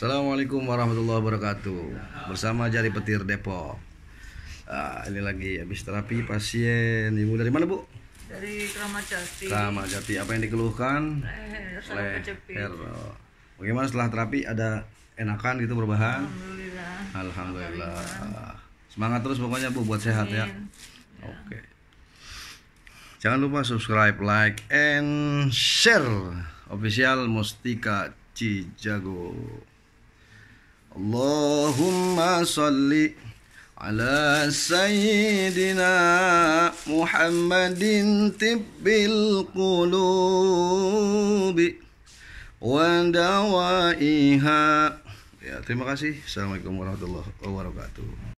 Assalamualaikum warahmatullahi wabarakatuh. Bersama Jari Petir Depok. Ah, ini lagi habis terapi pasien. Ibu dari mana, Bu? Dari Kramajati Jati. Apa yang dikeluhkan? Eh, Leher. Leher. Bagaimana setelah terapi ada enakan gitu perubahan? Alhamdulillah. Alhamdulillah. Semangat terus pokoknya Bu buat sehat ya, ya. Oke. Okay. Jangan lupa subscribe, like, and share official Mustika Cijago. اللهم صل على سيدنا محمد طب القلوب ودوائها ya terima kasih assalamualaikum warahmatullahi wabarakatuh